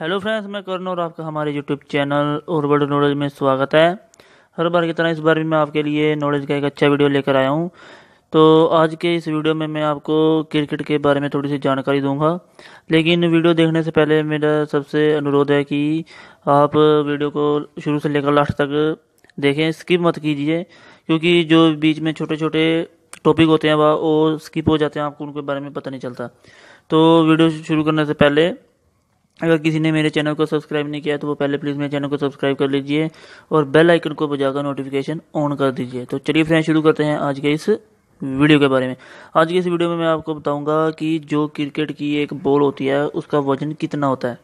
hello friends मैं करण और आपका हमारे यूट्यूब चैनल और वर्ल्ड नॉलेज में स्वागत है हर बार की तरह इस बार भी मैं आपके लिए नॉलेज का एक अच्छा वीडियो लेकर आया हूँ तो आज के इस वीडियो में मैं आपको क्रिकेट के बारे में थोड़ी सी जानकारी दूंगा लेकिन वीडियो देखने से पहले मेरा सबसे अनुरोध है कि आप वीडियो को शुरू से लेकर लास्ट तक देखें स्किप मत कीजिए क्योंकि जो बीच में छोटे छोटे टॉपिक होते हैं वह वो स्किप हो जाते हैं आपको उनके बारे में पता नहीं चलता तो वीडियो शुरू करने से पहले अगर किसी ने मेरे चैनल को सब्सक्राइब नहीं किया तो वो पहले प्लीज़ मेरे चैनल को सब्सक्राइब कर लीजिए और बेल आइकन को बजाकर नोटिफिकेशन ऑन कर दीजिए तो चलिए फ्रेंड शुरू करते हैं आज के इस वीडियो के बारे में आज के इस वीडियो में मैं आपको बताऊंगा कि जो क्रिकेट की एक बॉल होती है उसका वजन कितना होता है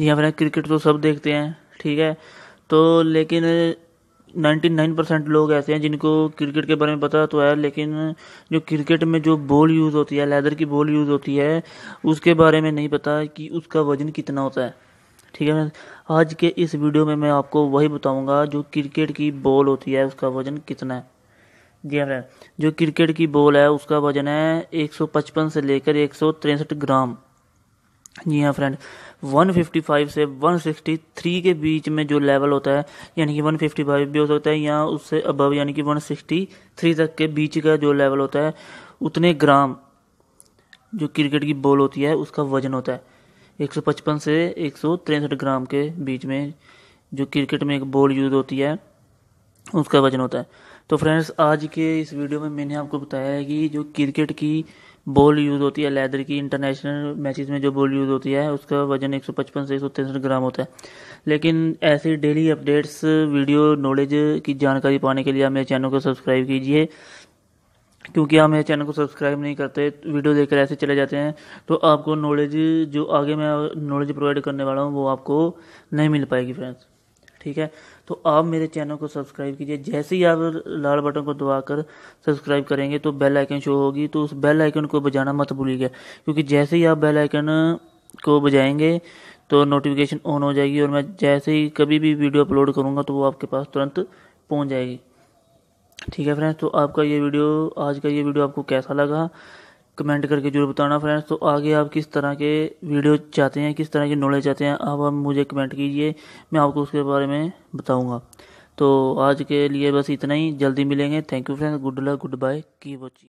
जी हाँ फ्रेंड क्रिकेट तो सब देखते हैं ठीक है तो लेकिन नाइन्टी नाइन परसेंट लोग ऐसे हैं जिनको क्रिकेट के बारे में पता तो है लेकिन जो क्रिकेट में जो बॉल यूज़ होती है लेदर की बॉल यूज़ होती है उसके बारे में नहीं पता कि उसका वज़न कितना होता है ठीक है आज के इस वीडियो में मैं आपको वही बताऊंगा जो क्रिकेट की बॉल होती है उसका वज़न कितना है जी हाँ जो क्रिकेट की बॉल है उसका वज़न है एक से लेकर एक ग्राम जी हाँ फ्रेंड 155 से 163 के बीच में जो लेवल होता है यानी कि 155 भी हो सकता है या उससे अबव यानी कि 163 तक के बीच का जो लेवल होता है उतने ग्राम जो क्रिकेट की बॉल होती है उसका वजन होता है 155 से एक ग्राम के बीच में जो क्रिकेट में एक बॉल यूज़ होती है उसका वजन होता है तो फ्रेंड्स आज के इस वीडियो में मैंने आपको बताया है कि जो क्रिकेट की बॉल यूज़ होती है लेदर की इंटरनेशनल मैचेस में जो बॉल यूज़ होती है उसका वजन 155 से एक ग्राम होता है लेकिन ऐसे डेली अपडेट्स वीडियो नॉलेज की जानकारी पाने के लिए आप मेरे चैनल को सब्सक्राइब कीजिए क्योंकि आप मेरे चैनल को सब्सक्राइब नहीं करते वीडियो देखकर ऐसे चले जाते हैं तो आपको नॉलेज जो आगे मैं नॉलेज प्रोवाइड करने वाला हूँ वो आपको नहीं मिल पाएगी फ्रेंड्स ठीक है तो आप मेरे चैनल को सब्सक्राइब कीजिए जैसे ही आप लाल बटन को दबाकर सब्सक्राइब करेंगे तो बेल आइकन शो होगी तो उस बेल आइकन को बजाना मत भूलिएगा क्योंकि जैसे ही आप बेल आइकन को बजाएंगे तो नोटिफिकेशन ऑन हो जाएगी और मैं जैसे ही कभी भी वीडियो अपलोड करूँगा तो वो आपके पास तुरंत पहुँच जाएगी ठीक है फ्रेंड्स तो आपका ये वीडियो आज का ये वीडियो आपको कैसा लगा कमेंट करके जरूर बताना फ्रेंड्स तो आगे आप किस तरह के वीडियो चाहते हैं किस तरह की नॉलेज चाहते हैं आप, मुझे कमेंट कीजिए मैं आपको उसके बारे में बताऊँगा तो आज के लिए बस इतना ही जल्दी मिलेंगे thank you friends good luck good bye keep watching